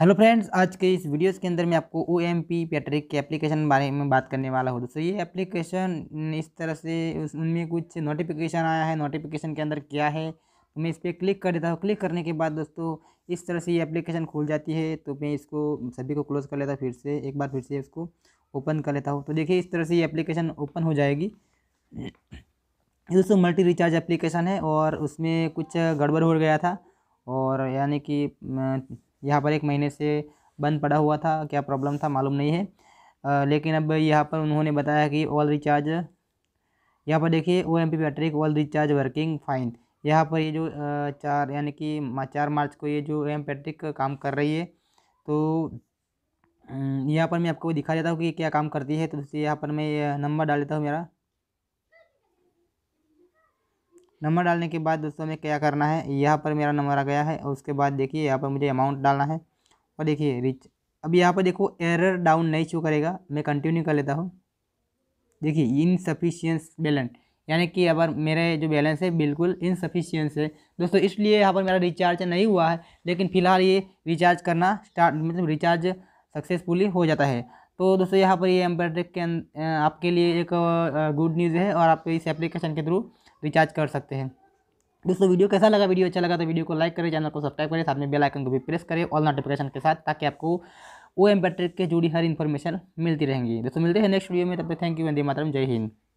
hello friends आज के इस वीडियोस के अंदर मैं आपको ओ एम पी पैट्रिक के एप्लीकेशन बारे में बात करने वाला हूँ दोस्तों ये एप्लीकेशन इस तरह से उनमें कुछ नोटिफिकेशन आया है नोटिफिकेशन के अंदर क्या है तो मैं इस पर क्लिक कर देता हूँ क्लिक करने के बाद दोस्तों इस तरह से ये एप्लीकेशन खुल जाती है तो मैं इसको सभी को क्लोज कर लेता हूँ फिर से एक बार फिर से इसको ओपन कर लेता हूँ तो देखिए इस तरह से ये एप्लीकेशन ओपन हो जाएगी दोस्तों मल्टी रिचार्ज एप्लीकेशन है और उसमें कुछ गड़बड़ हो गया था और यानी कि यहाँ पर एक महीने से बंद पड़ा हुआ था क्या प्रॉब्लम था मालूम नहीं है आ, लेकिन अब यहाँ पर उन्होंने बताया कि ऑल रिचार्ज यहाँ पर देखिए O M P Patrick all recharge working fine यहाँ पर ये जो चार यानी कि चार मार्च को ये जो ओ एम बैटरिक काम कर रही है तो यहाँ पर मैं आपको दिखा देता हूँ कि क्या काम करती है तो यहाँ पर मैं नंबर डाल देता हूँ मेरा नंबर डालने के बाद दोस्तों हमें क्या करना है यहाँ पर मेरा नंबर आ गया है और उसके बाद देखिए यहाँ पर मुझे अमाउंट डालना है और देखिए रिच अब यहाँ पर देखो एरर डाउन नहीं शो करेगा मैं कंटिन्यू कर लेता हूँ देखिए इनसफिशियंस बैलेंस यानी कि अब मेरे जो बैलेंस है बिल्कुल इनसफिशियंस है दोस्तों इसलिए यहाँ पर मेरा रिचार्ज नहीं हुआ है लेकिन फ़िलहाल ये रिचार्ज करना स्टार्ट मतलब रिचार्ज सक्सेसफुली हो जाता है तो दोस्तों यहाँ पर ये एम्बेडेड के अं-, आपके लिए एक गुड न्यूज़ है और आप इस एप्लीकेशन के थ्रू रिचार्ज कर सकते हैं दोस्तों वीडियो कैसा लगा वीडियो अच्छा लगा तो वीडियो को लाइक करें चैनल को सब्सक्राइब करें साथ में बेल आइकन को भी प्रेस करें ऑल नोटिफिकेशन के साथ ताकि आपको वो एम्बेडेड के जुड़ी हर इन्फॉर्मेशन मिलती रहेंगी दोस्तों मिलते हैं नेक्स्ट वीडियो में तब तक थैंक यू वंदे मातरम जय हिंद